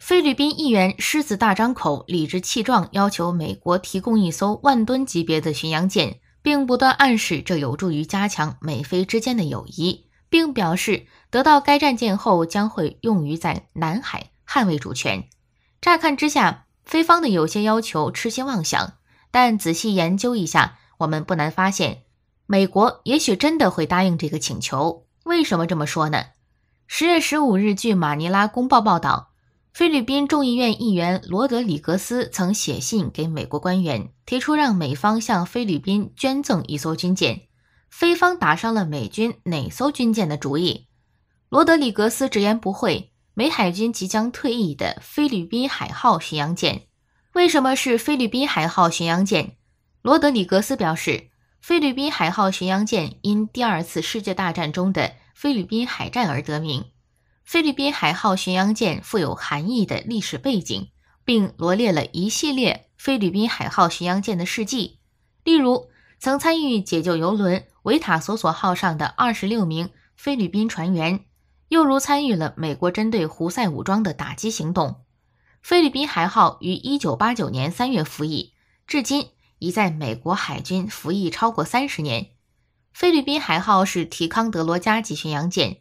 菲律宾议员狮子大张口，理直气壮要求美国提供一艘万吨级别的巡洋舰，并不断暗示这有助于加强美菲之间的友谊，并表示得到该战舰后将会用于在南海捍卫主权。乍看之下，菲方的有些要求痴心妄想，但仔细研究一下，我们不难发现，美国也许真的会答应这个请求。为什么这么说呢？十月十五日，据马尼拉公报报道。菲律宾众议院议员罗德里格斯曾写信给美国官员，提出让美方向菲律宾捐赠一艘军舰。菲方打上了美军哪艘军舰的主意？罗德里格斯直言不讳：美海军即将退役的“菲律宾海号”巡洋舰。为什么是“菲律宾海号”巡洋舰？罗德里格斯表示，“菲律宾海号”巡洋舰因第二次世界大战中的菲律宾海战而得名。菲律宾海号巡洋舰富有含义的历史背景，并罗列了一系列菲律宾海号巡洋舰的事迹，例如曾参与解救游轮维塔索索号上的二十六名菲律宾船员，又如参与了美国针对胡塞武装的打击行动。菲律宾海号于一九八九年三月服役，至今已在美国海军服役超过三十年。菲律宾海号是提康德罗加级巡洋舰，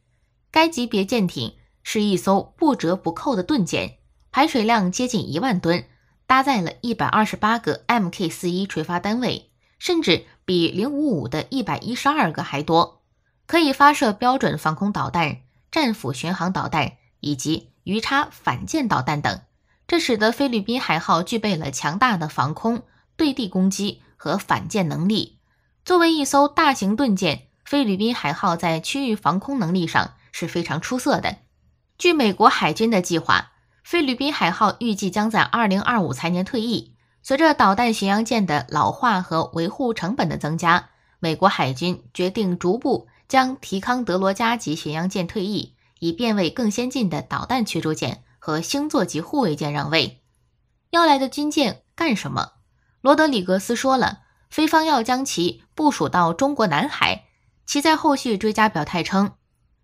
该级别舰艇。是一艘不折不扣的盾舰，排水量接近一万吨，搭载了一百二十八个 Mk41 垂发单位，甚至比零五五的一百一十二个还多，可以发射标准防空导弹、战斧巡航导弹以及鱼叉反舰导弹等。这使得菲律宾海号具备了强大的防空、对地攻击和反舰能力。作为一艘大型盾舰，菲律宾海号在区域防空能力上是非常出色的。据美国海军的计划，菲律宾海号预计将在二零二五财年退役。随着导弹巡洋舰的老化和维护成本的增加，美国海军决定逐步将提康德罗加级巡洋舰退役，以便为更先进的导弹驱逐舰和星座级护卫舰让位。要来的军舰干什么？罗德里格斯说了，菲方要将其部署到中国南海。其在后续追加表态称。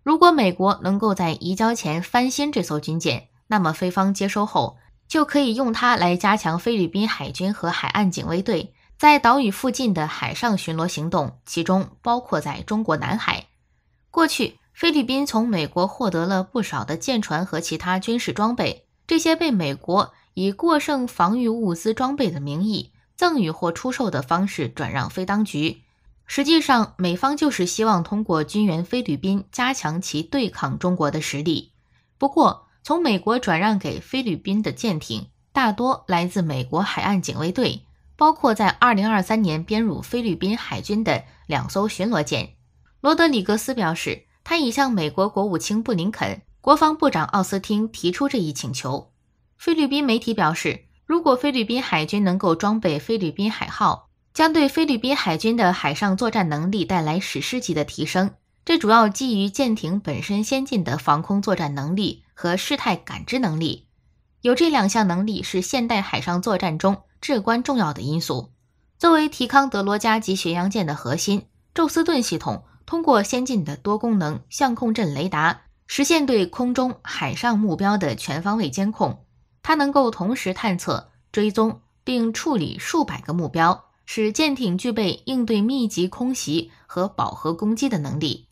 如果美国能够在移交前翻新这艘军舰，那么菲方接收后就可以用它来加强菲律宾海军和海岸警卫队在岛屿附近的海上巡逻行动，其中包括在中国南海。过去，菲律宾从美国获得了不少的舰船和其他军事装备，这些被美国以过剩防御物资装备的名义赠予或出售的方式转让非当局。实际上，美方就是希望通过军援菲律宾，加强其对抗中国的实力。不过，从美国转让给菲律宾的舰艇，大多来自美国海岸警卫队，包括在2023年编入菲律宾海军的两艘巡逻舰。罗德里格斯表示，他已向美国国务卿布林肯、国防部长奥斯汀提出这一请求。菲律宾媒体表示，如果菲律宾海军能够装备“菲律宾海号”。将对菲律宾海军的海上作战能力带来史诗级的提升。这主要基于舰艇本身先进的防空作战能力和事态感知能力。有这两项能力是现代海上作战中至关重要的因素。作为提康德罗加级巡洋舰的核心，宙斯盾系统通过先进的多功能相控阵雷达实现对空中、海上目标的全方位监控。它能够同时探测、追踪并处理数百个目标。使舰艇具备应对密集空袭和饱和攻击的能力。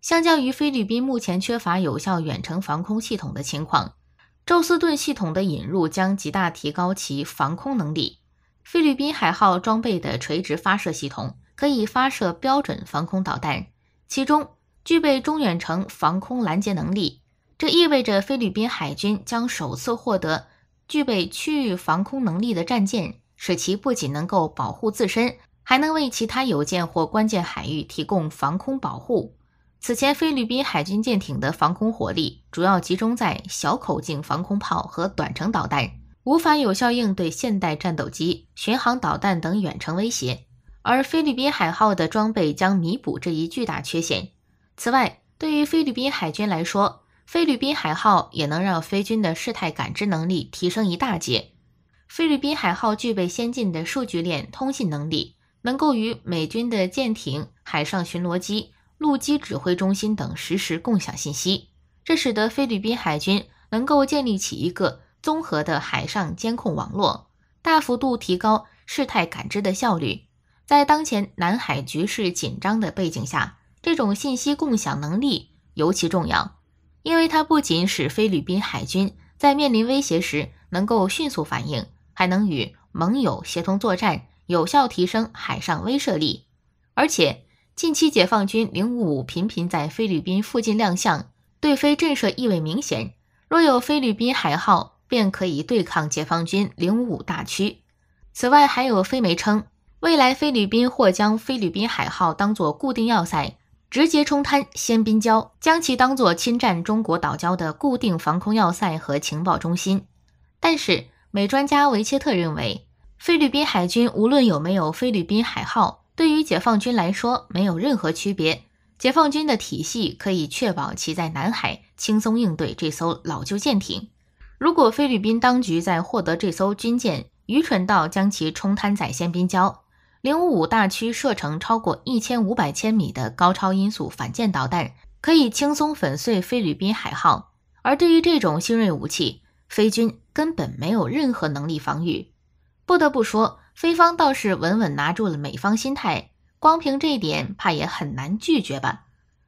相较于菲律宾目前缺乏有效远程防空系统的情况，宙斯盾系统的引入将极大提高其防空能力。菲律宾海号装备的垂直发射系统可以发射标准防空导弹，其中具备中远程防空拦截能力。这意味着菲律宾海军将首次获得具备区域防空能力的战舰。使其不仅能够保护自身，还能为其他有舰或关键海域提供防空保护。此前，菲律宾海军舰艇的防空火力主要集中在小口径防空炮和短程导弹，无法有效应对现代战斗机、巡航导弹等远程威胁。而菲律宾海号的装备将弥补这一巨大缺陷。此外，对于菲律宾海军来说，菲律宾海号也能让菲军的事态感知能力提升一大截。菲律宾海号具备先进的数据链通信能力，能够与美军的舰艇、海上巡逻机、陆基指挥中心等实时共享信息。这使得菲律宾海军能够建立起一个综合的海上监控网络，大幅度提高事态感知的效率。在当前南海局势紧张的背景下，这种信息共享能力尤其重要，因为它不仅使菲律宾海军在面临威胁时能够迅速反应。还能与盟友协同作战，有效提升海上威慑力。而且，近期解放军零五五频频在菲律宾附近亮相，对菲震慑意味明显。若有菲律宾海号，便可以对抗解放军零五五大驱。此外，还有菲媒称，未来菲律宾或将菲律宾海号当做固定要塞，直接冲滩仙宾礁，将其当做侵占中国岛礁的固定防空要塞和情报中心。但是。美专家维切特认为，菲律宾海军无论有没有“菲律宾海号”，对于解放军来说没有任何区别。解放军的体系可以确保其在南海轻松应对这艘老旧舰艇。如果菲律宾当局在获得这艘军舰，愚蠢到将其冲滩在仙滨礁，零五五大区射程超过一千五百千米的高超音速反舰导弹可以轻松粉碎“菲律宾海号”。而对于这种新锐武器，菲军根本没有任何能力防御，不得不说，菲方倒是稳稳拿住了美方心态，光凭这一点，怕也很难拒绝吧。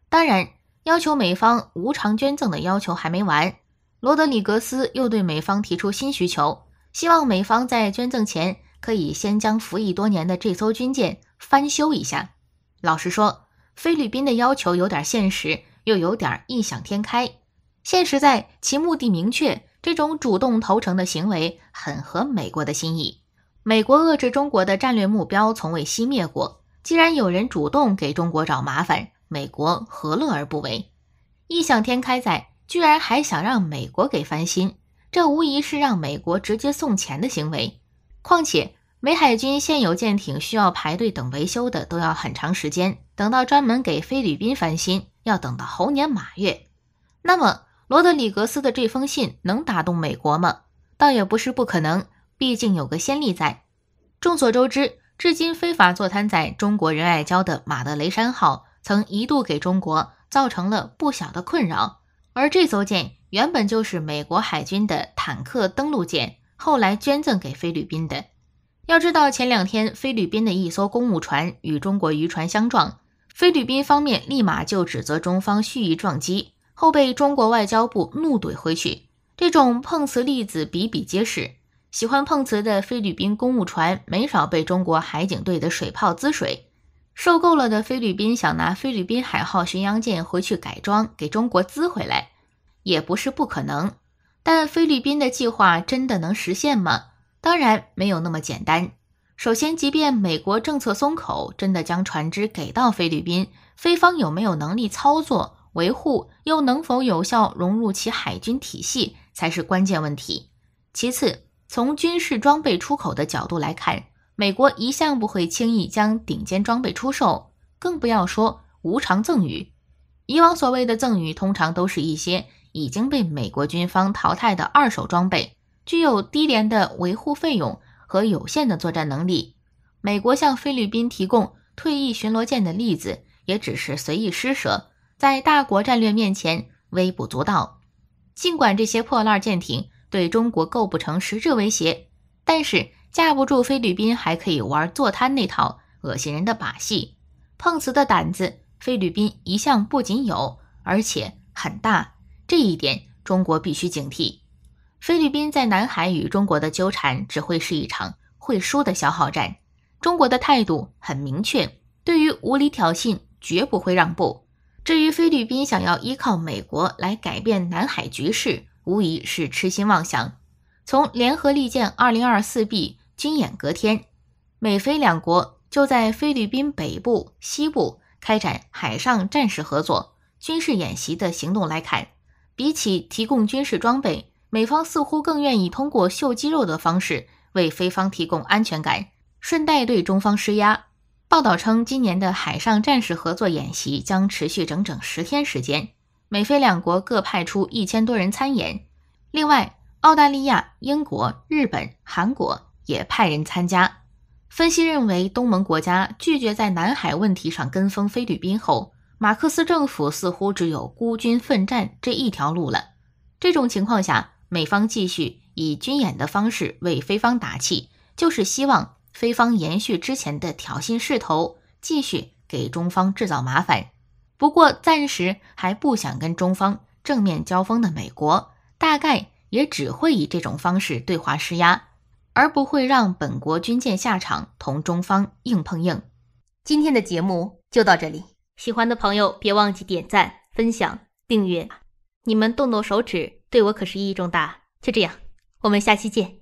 当然，要求美方无偿捐赠的要求还没完，罗德里格斯又对美方提出新需求，希望美方在捐赠前可以先将服役多年的这艘军舰翻修一下。老实说，菲律宾的要求有点现实，又有点异想天开。现实在其目的明确。这种主动投诚的行为很合美国的心意。美国遏制中国的战略目标从未熄灭过。既然有人主动给中国找麻烦，美国何乐而不为？异想天开，在居然还想让美国给翻新，这无疑是让美国直接送钱的行为。况且，美海军现有舰艇需要排队等维修的都要很长时间，等到专门给菲律宾翻新，要等到猴年马月。那么，罗德里格斯的这封信能打动美国吗？倒也不是不可能，毕竟有个先例在。众所周知，至今非法坐滩在中国仁爱礁的马德雷山号，曾一度给中国造成了不小的困扰。而这艘舰原本就是美国海军的坦克登陆舰，后来捐赠给菲律宾的。要知道，前两天菲律宾的一艘公务船与中国渔船相撞，菲律宾方面立马就指责中方蓄意撞击。后被中国外交部怒怼回去，这种碰瓷例子比比皆是。喜欢碰瓷的菲律宾公务船没少被中国海警队的水炮滋水，受够了的菲律宾想拿“菲律宾海号”巡洋舰回去改装，给中国滋回来也不是不可能。但菲律宾的计划真的能实现吗？当然没有那么简单。首先，即便美国政策松口，真的将船只给到菲律宾，菲方有没有能力操作？维护又能否有效融入其海军体系，才是关键问题。其次，从军事装备出口的角度来看，美国一向不会轻易将顶尖装备出售，更不要说无偿赠予。以往所谓的赠予，通常都是一些已经被美国军方淘汰的二手装备，具有低廉的维护费用和有限的作战能力。美国向菲律宾提供退役巡逻舰的例子，也只是随意施舍。在大国战略面前微不足道。尽管这些破烂舰艇对中国构不成实质威胁，但是架不住菲律宾还可以玩坐滩那套恶心人的把戏。碰瓷的胆子，菲律宾一向不仅有，而且很大。这一点，中国必须警惕。菲律宾在南海与中国的纠缠，只会是一场会输的消耗战。中国的态度很明确：对于无理挑衅，绝不会让步。至于菲律宾想要依靠美国来改变南海局势，无疑是痴心妄想。从联合利剑二零二四 B 军演隔天，美菲两国就在菲律宾北部、西部开展海上战事合作、军事演习的行动来看，比起提供军事装备，美方似乎更愿意通过秀肌肉的方式为菲方提供安全感，顺带对中方施压。报道称，今年的海上战士合作演习将持续整整十天时间，美菲两国各派出一千多人参演。另外，澳大利亚、英国、日本、韩国也派人参加。分析认为，东盟国家拒绝在南海问题上跟风菲律宾后，马克思政府似乎只有孤军奋战这一条路了。这种情况下，美方继续以军演的方式为菲方打气，就是希望。菲方延续之前的挑衅势头，继续给中方制造麻烦。不过，暂时还不想跟中方正面交锋的美国，大概也只会以这种方式对华施压，而不会让本国军舰下场同中方硬碰硬。今天的节目就到这里，喜欢的朋友别忘记点赞、分享、订阅。你们动动手指，对我可是意义重大。就这样，我们下期见。